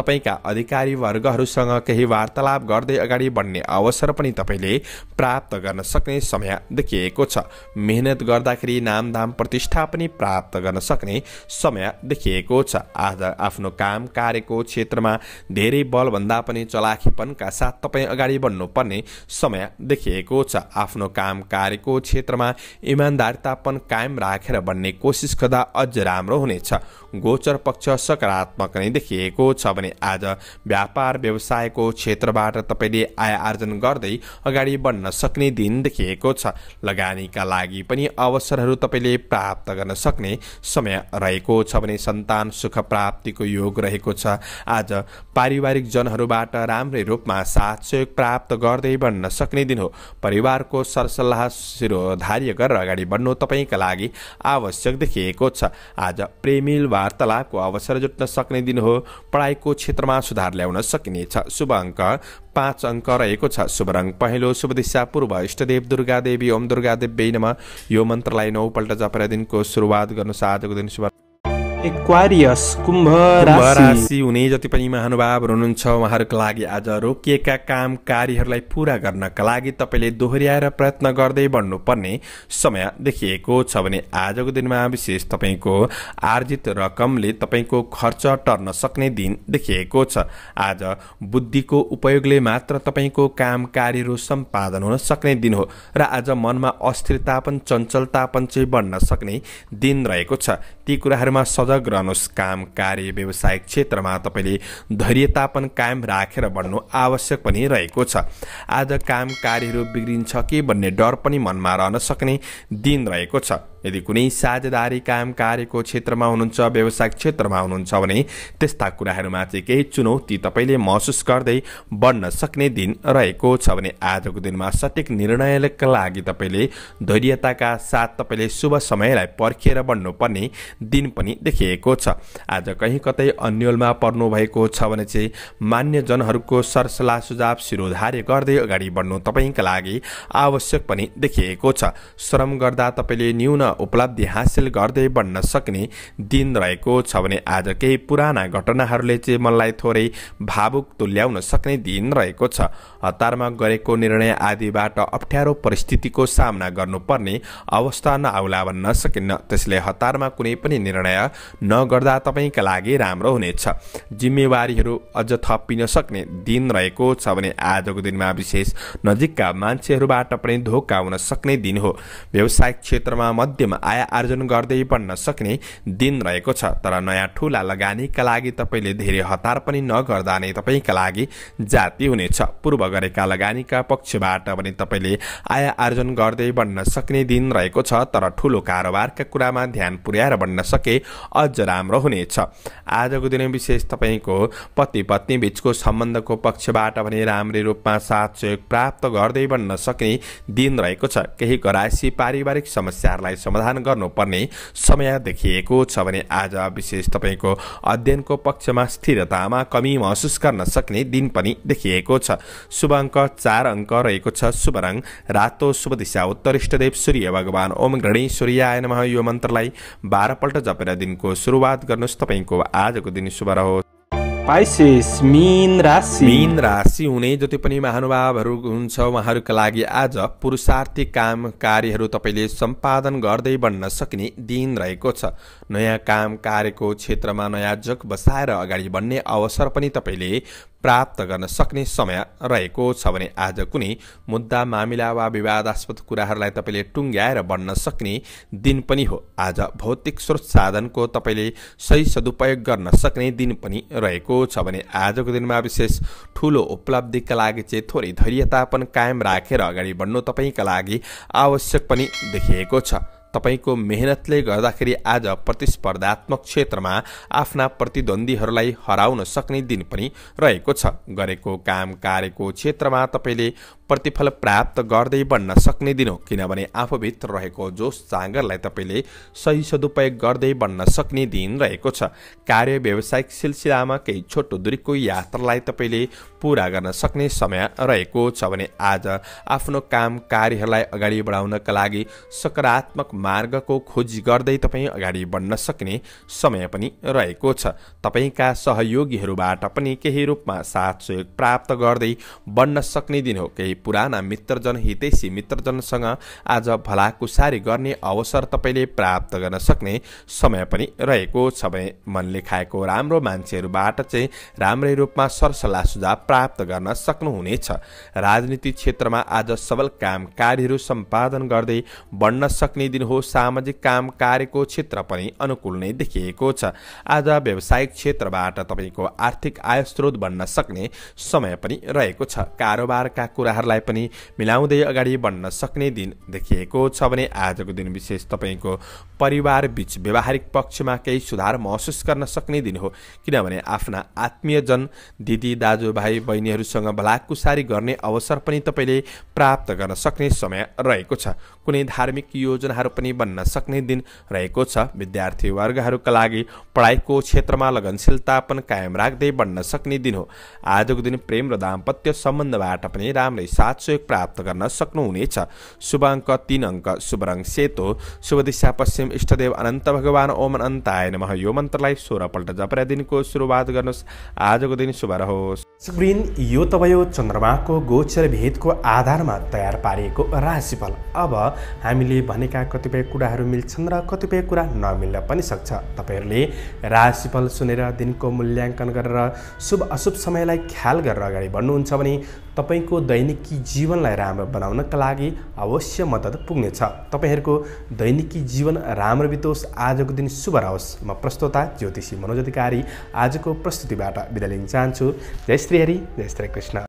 तपाईँका अधिकारी वर्गहरूसँग केही वार्तालाप गर्दै अगाडि बढ्ने अवसर पनि तपाईँले प्राप्त गर्न सक्ने समय देखिएको छ मेहनत गर्दाखेरि नामधाम प्रतिष्ठा पनि प्राप्त गर्न सक्ने समय देखिएको छ आज आफ्नो काम काम कार्यको क्षेत्रमा धेरै बलभन्दा पनि चलाखीपनका साथ तपाईँ अगाडि बढ्नुपर्ने समय देखिएको छ आफ्नो काम कार्यको क्षेत्रमा इमान्दारितापन कायम राखेर बन्ने कोसिस गर्दा अझ राम्रो हुनेछ गोचर पक्ष सकारात्मक नै देखिएको छ भने आज व्यापार व्यवसायको क्षेत्रबाट तपाईँले आय आर्जन गर्दै अगाडि बढ्न सक्ने दिन देखिएको छ लगानीका लागि पनि अवसरहरू तपाईँले प्राप्त गर्न सक्ने समय रहेको छ भने सन्तान सुख प्राप्तिको योग रहे रहेको छ आज पारिवारिक जनहरूबाट राम्रै रूपमा साथ सहयोग प्राप्त गर्दै बन्न सक्ने दिन हो परिवारको सरसल्लाह शिरोधार्य गरेर अगाडि बढ्नु तपाईँका लागि आवश्यक देखिएको छ आज प्रेमिल वार्तालापको अवसर जुट्न सक्ने दिन हो पढाइको क्षेत्रमा सुधार ल्याउन सकिनेछ शुभ अङ्क पाँच अङ्क रहेको छ शुभ रङ पहिलो शुभ दिशा पूर्व इष्टदेव दुर्गा देवी ओम दुर्गा देवी नम यो मन्त्रलाई नौपल्ट जपेर दिनको सुरुवात गर्नु आजको दिन शुभ एक्वारियस कुम्भ राशि हुने जति पनि महानुभावहरू हुनुहुन्छ उहाँहरूको लागि आज रोकिएका काम कार्यहरूलाई पुरा गर्नका लागि तपाईँले दोहोऱ्याएर प्रयत्न गर्दै बढ्नुपर्ने समय देखिएको छ भने आजको दिनमा विशेष तपाईँको आर्जित रकमले तपाईँको खर्च टर्न सक्ने दिन देखिएको छ आज बुद्धिको उपयोगले मात्र तपाईँको काम कार्यहरू सम्पादन हुन सक्ने दिन हो र आज मनमा अस्थिरतापन चञ्चलतापन चाहिँ बढ्न सक्ने दिन रहेको छ ती कुराहरूमा सज उत्पादक रहनुहोस् काम कार्य व्यवसायिक क्षेत्रमा तपाईँले धैर्यतापन कायम राखेर बढ्नु आवश्यक पनि रहेको छ आज काम कार्यहरू बिग्रिन्छ कि भन्ने डर पनि मनमा रहन सक्ने दिन रहेको छ यदि कुनै साझेदारी काम कार्यको क्षेत्रमा हुनुहुन्छ व्यवसायिक क्षेत्रमा हुनुहुन्छ भने त्यस्ता कुराहरूमा चाहिँ केही चुनौती तपाईँले महसुस गर्दै बढ्न सक्ने दिन रहेको छ भने आजको दिनमा सठिक निर्णयका लागि तपाईँले धैर्यताका साथ तपाईँले शुभ समयलाई पर्खिएर बढ्नुपर्ने दिन पनि देखिएको छ आज कहीँ कतै अन्यलमा पर्नुभएको छ भने चाहिँ मान्यजनहरूको सरसल्लाह सुझाव शिरोधार्य गर्दै अगाडि बढ्नु तपाईँका लागि आवश्यक पनि देखिएको छ श्रम गर्दा तपाईँले न्यून उपलब्धि हासिल गर्दै बढ्न सक्ने दिन रहेको छ भने आज केही पुराना घटनाहरूले चाहिँ मनलाई थोरै भावुक तुल्याउन सक्ने दिन रहेको छ हतारमा गरेको निर्णय आदिबाट अप्ठ्यारो परिस्थितिको सामना गर्नुपर्ने अवस्था नआउला भन्न सकिन्न त्यसले हतारमा कुनै पनि निर्णय नगर्दा तपाईँका लागि राम्रो हुनेछ जिम्मेवारीहरू अझ थपिन सक्ने दिन रहेको छ भने आजको दिनमा विशेष नजिकका मान्छेहरूबाट पनि धोका हुन सक्ने दिन हो व्यवसायिक क्षेत्रमा मध्य मध्यमा आय आर्जन गर्दै बन्न सक्ने दिन रहेको छ तर नयाँ ठूला लगानीका लागि तपाईँले धेरै हतार पनि नगर्दा नै तपाईँका लागि जाति हुनेछ पूर्व गरेका लगानीका पक्षबाट पनि तपाईँले आय आर्जन गर्दै बन्न सक्ने दिन रहेको छ तर ठूलो कारोबारका कुरामा ध्यान पुर्याएर बन्न सके अझ राम्रो हुनेछ आजको दिन विशेष तपाईँको पति पत्नी बीचको सम्बन्धको पक्षबाट भने राम्रै रूपमा साथ सहयोग प्राप्त गर्दै बन्न सक्ने दिन रहेको छ केही घरायसी पारिवारिक समस्याहरूलाई समाधान गर्नुपर्ने समय देखिएको छ भने आज विशेष तपाईँको अध्ययनको पक्षमा स्थिरतामा कमी महसुस गर्न सक्ने दिन पनि देखिएको छ शुभ अङ्क चार अङ्क रहेको छ शुभ रङ रातो शुभ दिशा उत्तर इष्टदेव सूर्य भगवान् ओम घृणी सूर्याय नमः यो मन्त्रलाई बाह्रपल्ट जपेर दिनको सुरुवात गर्नुहोस् तपाईँको आजको दिन शुभ रहोस् पाइसेस मीन राशि मीन राशि हुने जति पनि महानुभावहरू हुन्छ उहाँहरूका लागि आज पुरुषार्थी काम कार्यहरू तपाईँले सम्पादन गर्दै बन्न सक्ने दिन रहेको छ नयाँ काम कार्यको क्षेत्रमा नयाँ जग बसाएर अगाडि बढ्ने अवसर पनि तपाईँले प्राप्त गर्न सक्ने समय रहेको छ भने आज कुनै मुद्दा मामिला वा विवादास्पद कुराहरूलाई तपाईँले टुङ्ग्याएर बढ्न सक्ने दिन पनि हो आज भौतिक स्रोत साधनको तपाईँले सही सदुपयोग गर्न सक्ने दिन पनि रहेको छ भने आजको दिनमा विशेष ठुलो उपलब्धिका लागि चाहिँ थोरै धैर्यतापन कायम राखेर अगाडि बढ्नु तपाईँका लागि आवश्यक पनि देखिएको छ तपाईँको मेहनतले गर्दाखेरि आज प्रतिस्पर्धात्मक क्षेत्रमा आफ्ना प्रतिद्वन्दीहरूलाई हराउन सक्ने दिन पनि रहेको छ गरेको काम कार्यको क्षेत्रमा तपाईँले प्रतिफल प्राप्त गर्दै बन्न सक्ने दिन हो किनभने आफूभित्र रहेको जोस चाँगरलाई तपाईँले सही सदुपयोग गर्दै बन्न सक्ने दिन रहेको छ कार्य व्यावसायिक सिलसिलामा केही छोटो दूरीको यात्रालाई तपाईँले पुरा गर्न सक्ने समय रहेको छ भने आज आफ्नो काम कार्यहरूलाई अगाडि बढाउनका लागि सकारात्मक मार्गको खोजी गर्दै तपाईँ अगाडि बढ्न सक्ने समय पनि रहेको छ तपाईँका सहयोगीहरूबाट पनि केही रूपमा साथ सहयोग प्राप्त गर्दै बन्न सक्ने दिन हो केही पुराना मित्रजन हितैषी मित्रजनसँग आज भलाकुसारी गर्ने अवसर तपाईँले प्राप्त गर्न सक्ने समय पनि रहेको छ भने मनले खाएको राम्रो मान्छेहरूबाट चाहिँ राम्रै रूपमा सरसल्लाह सुझाव प्राप्त गर्न सक्नुहुनेछ राजनीति क्षेत्रमा आज सबल काम कार्यहरू सम्पादन गर्दै बढ्न सक्ने दिन हो सामाजिक काम कार्यको क्षेत्र पनि अनुकूल नै देखिएको छ आज व्यावसायिक क्षेत्रबाट तपाईँको आर्थिक आय स्रोत बन्न सक्ने समय पनि रहेको छ कारोबारका कुराहरूलाई पनि मिलाउँदै अगाडि बढ्न सक्ने दिन देखिएको छ भने आजको दिन विशेष तपाईँको परिवारबीच व्यावहारिक पक्षमा केही सुधार महसुस गर्न सक्ने दिन हो किनभने आफ्ना आत्मीयजन दिदी दाजुभाइ बहिनीहरूसँग भलाकुसारी गर्ने अवसर पनि तपाईँले प्राप्त गर्न सक्ने समय रहेको छ कुनै धार्मिक योजनाहरू पनि बन्न सक्ने दिन रहेको छ विद्यार्थी वर्गहरूका लागि पढाइको क्षेत्रमा लगनशीलता पनि कायम राख्दै बन्न सक्ने दिन हो आजको दिन प्रेम र दाम्पत्य सम्बन्धबाट पनि राम्रै सात सहयोग प्राप्त गर्न सक्नुहुनेछ शुभ अङ्क तिन अङ्क शुभ रङ सेतो शुभ दिशा पश्चिम इष्टदेव अनन्त भगवान ओम अनन्ताय नम यो मन्त्रलाई सोह्रपल्ट जपरा दिनको सुरुवात गर्नुहोस् आजको दिन शुभ रहोस् यो त भयो चन्द्रमाको गोचर भेदको आधारमा तयार पारिएको राशिफल अब हामीले भनेका कतिपय कुराहरू मिल्छन् र कतिपय कुरा नमिल्न पनि सक्छ तपाईँहरूले राशिफल सुनेर दिनको मूल्याङ्कन गरेर शुभ अशुभ समयलाई ख्याल गरेर अगाडि बढ्नुहुन्छ भने तपाईँको दैनिकी जीवनलाई राम्रो बनाउनका लागि अवश्य मद्दत पुग्नेछ तपाईँहरूको दैनिकी जीवन राम्रो बितोस् आजको दिन शुभ रहोस् म प्रस्तोता ज्योतिषी मनोज अधिकारी आजको प्रस्तुतिबाट बिदा लिन चाहन्छु जय श्री हरि जय श्री कृष्ण